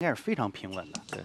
应该是非常平稳的。对。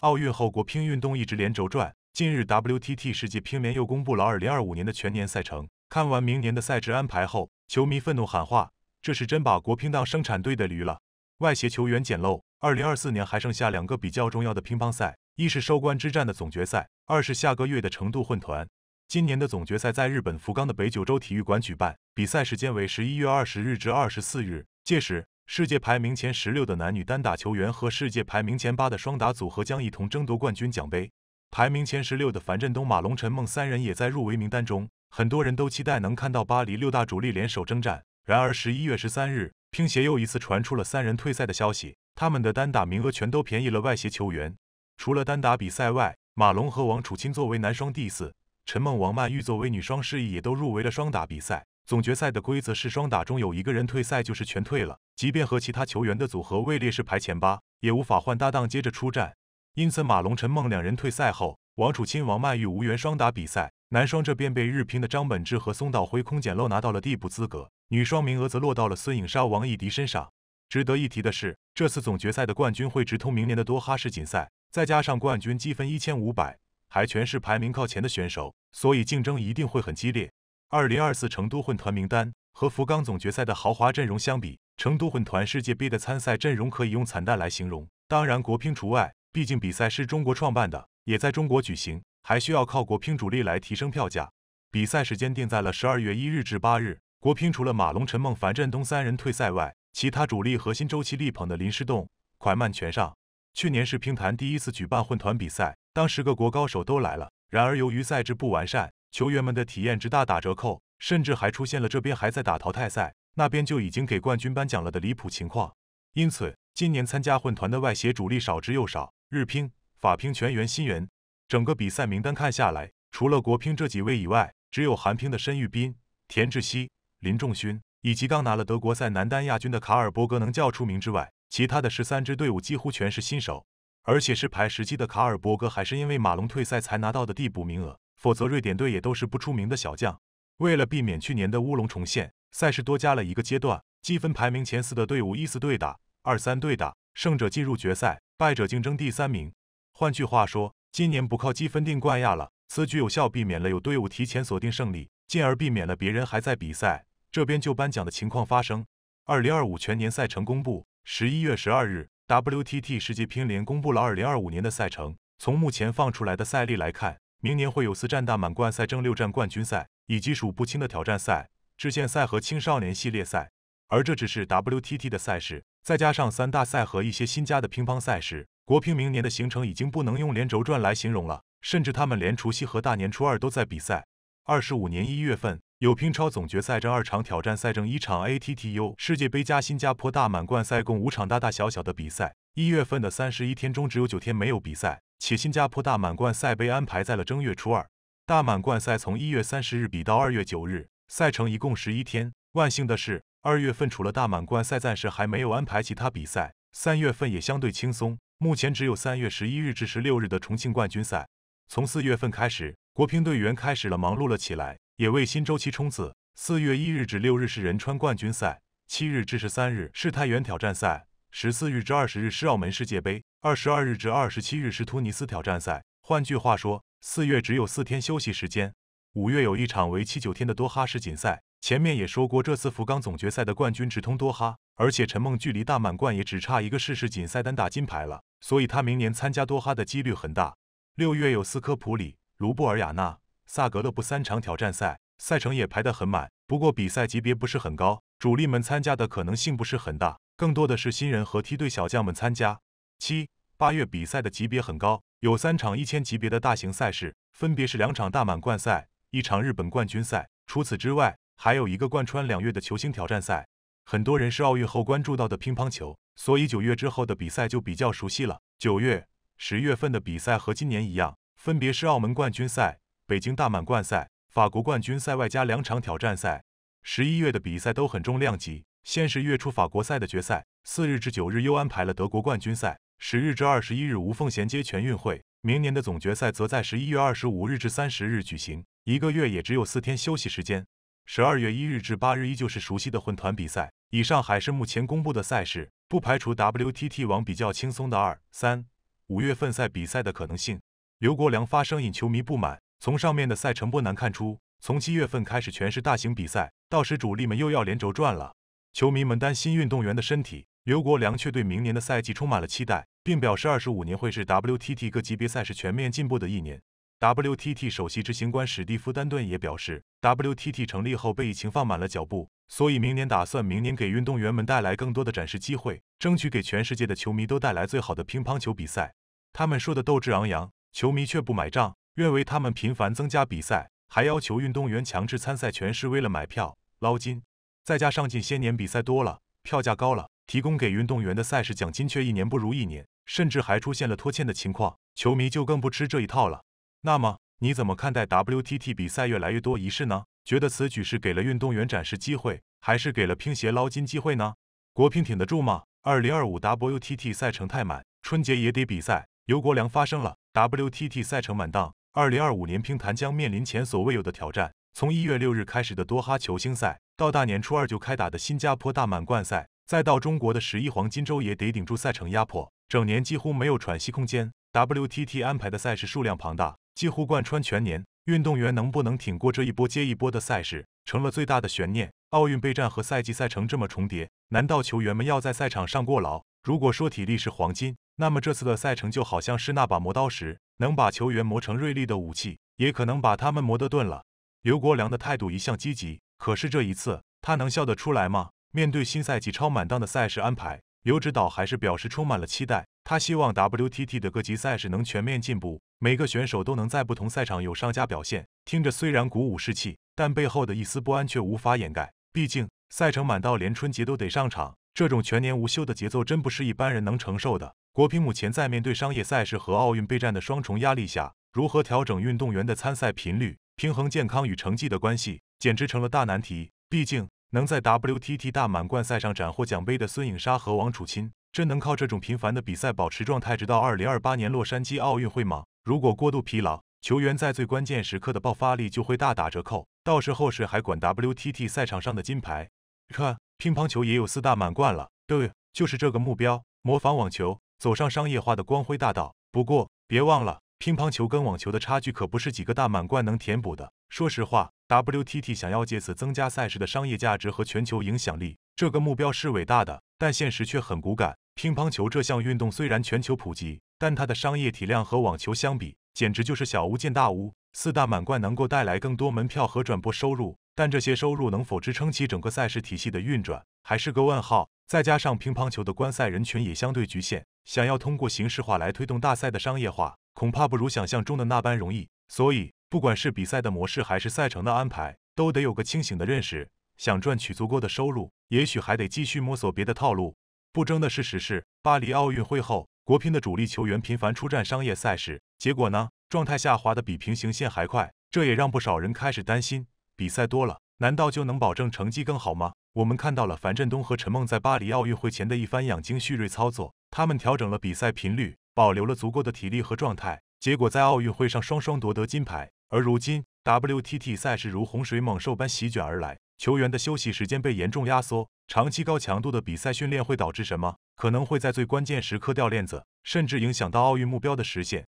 奥运后国乒运动一直连轴转，近日 WTT 世界乒联又公布了2025年的全年赛程。看完明年的赛制安排后，球迷愤怒喊话：“这是真把国乒当生产队的驴了！”外协球员捡漏。2024年还剩下两个比较重要的乒乓赛，一是收官之战的总决赛，二是下个月的成都混团。今年的总决赛在日本福冈的北九州体育馆举办，比赛时间为十一月二十日至二十四日。届时，世界排名前十六的男女单打球员和世界排名前八的双打组合将一同争夺冠军奖杯。排名前十六的樊振东、马龙、陈梦三人也在入围名单中。很多人都期待能看到巴黎六大主力联手征战。然而，十一月十三日，乒协又一次传出了三人退赛的消息，他们的单打名额全都便宜了外协球员。除了单打比赛外，马龙和王楚钦作为男双第四。陈梦、王曼玉作为女双世意，也都入围了双打比赛。总决赛的规则是，双打中有一个人退赛，就是全退了。即便和其他球员的组合位列是排前八，也无法换搭档接着出战。因此，马龙、陈梦两人退赛后，王楚钦、王曼玉无缘双打比赛。男双这边被日乒的张本智和、松岛辉空捡漏拿到了替补资格，女双名额则落到了孙颖莎、王艺迪身上。值得一提的是，这次总决赛的冠军会直通明年的多哈世锦赛，再加上冠军积分一千五百。还全是排名靠前的选手，所以竞争一定会很激烈。二零二四成都混团名单和福冈总决赛的豪华阵容相比，成都混团世界杯的参赛阵容可以用惨淡来形容。当然，国乒除外，毕竟比赛是中国创办的，也在中国举行，还需要靠国乒主力来提升票价。比赛时间定在了十二月一日至八日。国乒除了马龙、陈梦、樊振东三人退赛外，其他主力核心周期力捧的林诗栋、蒯曼全上。去年是乒坛第一次举办混团比赛，当时各国高手都来了。然而由于赛制不完善，球员们的体验值大打折扣，甚至还出现了这边还在打淘汰赛，那边就已经给冠军颁奖了的离谱情况。因此，今年参加混团的外协主力少之又少。日乒、法乒全员新人，整个比赛名单看下来，除了国乒这几位以外，只有韩乒的申裕斌、田志希、林仲勋，以及刚拿了德国赛男单亚军的卡尔伯格能叫出名之外。其他的十三支队伍几乎全是新手，而且是排十期的卡尔伯格还是因为马龙退赛才拿到的替补名额，否则瑞典队也都是不出名的小将。为了避免去年的乌龙重现，赛事多加了一个阶段，积分排名前四的队伍依次对打，二三对打，胜者进入决赛，败者竞争第三名。换句话说，今年不靠积分定冠亚了。此举有效避免了有队伍提前锁定胜利，进而避免了别人还在比赛这边就颁奖的情况发生。二零二五全年赛程公布。十一月十二日，WTT 世界乒联公布了二零二五年的赛程。从目前放出来的赛例来看，明年会有四站大满贯赛、正六站冠军赛，以及数不清的挑战赛、支线赛和青少年系列赛。而这只是 WTT 的赛事，再加上三大赛和一些新加的乒乓赛事，国乒明年的行程已经不能用连轴转来形容了。甚至他们连除夕和大年初二都在比赛。二十五年一月份。有乒超总决赛正二场，挑战赛正一场，ATTU 世界杯加新加坡大满贯赛共五场大大小小的比赛。一月份的三十一天中，只有九天没有比赛，且新加坡大满贯赛杯安排在了正月初二。大满贯赛从一月三十日比到二月九日，赛程一共十一天。万幸的是，二月份除了大满贯赛，暂时还没有安排其他比赛。三月份也相对轻松，目前只有三月十一日至十六日的重庆冠军赛。从四月份开始，国乒队员开始了忙碌了起来。也为新周期冲刺。四月一日至六日是仁川冠军赛，七日至十三日是太原挑战赛，十四日至二十日是澳门世界杯，二十二日至二十七日是突尼斯挑战赛。换句话说，四月只有四天休息时间。五月有一场为期九天的多哈世锦赛。前面也说过，这次福冈总决赛的冠军直通多哈，而且陈梦距离大满贯也只差一个世世锦赛单打金牌了，所以她明年参加多哈的几率很大。六月有斯科普里、卢布尔雅纳。萨格勒布三场挑战赛，赛程也排得很满，不过比赛级别不是很高，主力们参加的可能性不是很大，更多的是新人和梯队小将们参加。七、八月比赛的级别很高，有三场一千级别的大型赛事，分别是两场大满贯赛，一场日本冠军赛。除此之外，还有一个贯穿两月的球星挑战赛。很多人是奥运后关注到的乒乓球，所以九月之后的比赛就比较熟悉了。九月、十月份的比赛和今年一样，分别是澳门冠军赛。北京大满贯赛、法国冠军赛外加两场挑战赛，十一月的比赛都很重量级。先是月初法国赛的决赛，四日至九日又安排了德国冠军赛，十日至二十一日无缝衔接全运会。明年的总决赛则在十一月二十五日至三十日举行，一个月也只有四天休息时间。十二月一日至八日依旧是熟悉的混团比赛。以上还是目前公布的赛事，不排除 WTT 网比较轻松的二、三、五月份赛比赛的可能性。刘国梁发声引球迷不满。从上面的赛程波难看出，从七月份开始全是大型比赛，到时主力们又要连轴转了。球迷们担心运动员的身体，刘国梁却对明年的赛季充满了期待，并表示二十五年会是 WTT 各级别赛事全面进步的一年。WTT 首席执行官史蒂夫·丹顿也表示，WTT 成立后被疫情放慢了脚步，所以明年打算明年给运动员们带来更多的展示机会，争取给全世界的球迷都带来最好的乒乓球比赛。他们说的斗志昂扬，球迷却不买账。愿为他们频繁增加比赛，还要求运动员强制参赛，全是为了买票捞金。再加上近些年比赛多了，票价高了，提供给运动员的赛事奖金却一年不如一年，甚至还出现了拖欠的情况，球迷就更不吃这一套了。那么你怎么看待 WTT 比赛越来越多一事呢？觉得此举是给了运动员展示机会，还是给了乒协捞金机会呢？国乒挺得住吗？二零二五 WTT 赛程太满，春节也得比赛。尤国良发声了，WTT 赛程满档。二零二五年乒坛将面临前所未有的挑战。从一月六日开始的多哈球星赛，到大年初二就开打的新加坡大满贯赛，再到中国的十一黄金周，也得顶住赛程压迫，整年几乎没有喘息空间。WTT 安排的赛事数量庞大，几乎贯穿全年，运动员能不能挺过这一波接一波的赛事，成了最大的悬念。奥运备战和赛季赛程这么重叠，难道球员们要在赛场上过劳？如果说体力是黄金，那么这次的赛程就好像是那把磨刀石。能把球员磨成锐利的武器，也可能把他们磨得钝了。刘国梁的态度一向积极，可是这一次他能笑得出来吗？面对新赛季超满档的赛事安排，刘指导还是表示充满了期待。他希望 WTT 的各级赛事能全面进步，每个选手都能在不同赛场有上佳表现。听着虽然鼓舞士气，但背后的一丝不安却无法掩盖。毕竟赛程满到连春节都得上场，这种全年无休的节奏真不是一般人能承受的。国乒目前在面对商业赛事和奥运备战的双重压力下，如何调整运动员的参赛频率，平衡健康与成绩的关系，简直成了大难题。毕竟能在 WTT 大满贯赛上斩获奖杯的孙颖莎和王楚钦，真能靠这种频繁的比赛保持状态，直到二零二八年洛杉矶奥运会吗？如果过度疲劳，球员在最关键时刻的爆发力就会大打折扣，到时候谁还管 WTT 赛场上的金牌？看乒乓球也有四大满贯了，对，就是这个目标，模仿网球。走上商业化的光辉大道，不过别忘了，乒乓球跟网球的差距可不是几个大满贯能填补的。说实话，WTT 想要借此增加赛事的商业价值和全球影响力，这个目标是伟大的，但现实却很骨感。乒乓球这项运动虽然全球普及，但它的商业体量和网球相比，简直就是小巫见大巫。四大满贯能够带来更多门票和转播收入，但这些收入能否支撑起整个赛事体系的运转，还是个问号。再加上乒乓球的观赛人群也相对局限。想要通过形式化来推动大赛的商业化，恐怕不如想象中的那般容易。所以，不管是比赛的模式还是赛程的安排，都得有个清醒的认识。想赚取足够的收入，也许还得继续摸索别的套路。不争的事实是，巴黎奥运会后，国乒的主力球员频繁出战商业赛事，结果呢，状态下滑的比平行线还快。这也让不少人开始担心：比赛多了，难道就能保证成绩更好吗？我们看到了樊振东和陈梦在巴黎奥运会前的一番养精蓄锐操作。他们调整了比赛频率，保留了足够的体力和状态，结果在奥运会上双双夺得金牌。而如今，WTT 赛事如洪水猛兽般席卷而来，球员的休息时间被严重压缩，长期高强度的比赛训练会导致什么？可能会在最关键时刻掉链子，甚至影响到奥运目标的实现。